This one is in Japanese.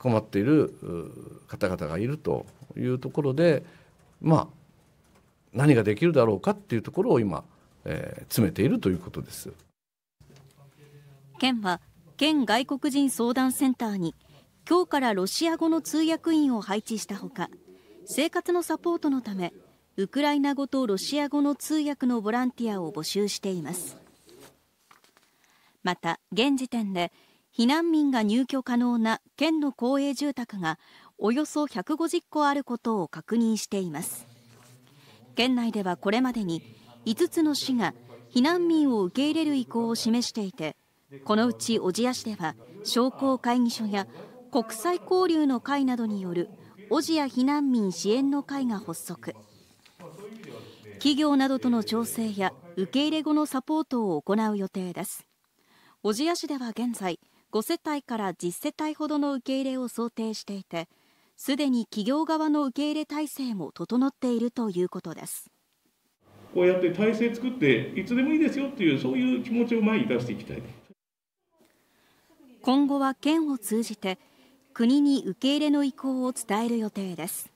困っている方々がいるというところでまあ何ができるだろうかっていうところを今、えー、詰めているということです県は県外国人相談センターに今日からロシア語の通訳員を配置したほか生活のサポートのためウクライナ語とロシア語の通訳のボランティアを募集していますまた現時点で避難民が入居可能な県の公営住宅がおよそ150戸あることを確認しています県内ではこれまでに5つの市が避難民を受け入れる意向を示していてこのうち小千谷市では商工会議所や国際交流の会などによる小千谷避難民支援の会が発足企業などとの調整や受け入れ後のサポートを行う予定です小千谷市では現在5世帯から10世帯ほどの受け入れを想定していて、すでに企業側の受け入れ体制も整っているということです。こうやって体制作って、いつでもいいですよっていう、そういう気持ちを前に出していきたい。今後は県を通じて、国に受け入れの意向を伝える予定です。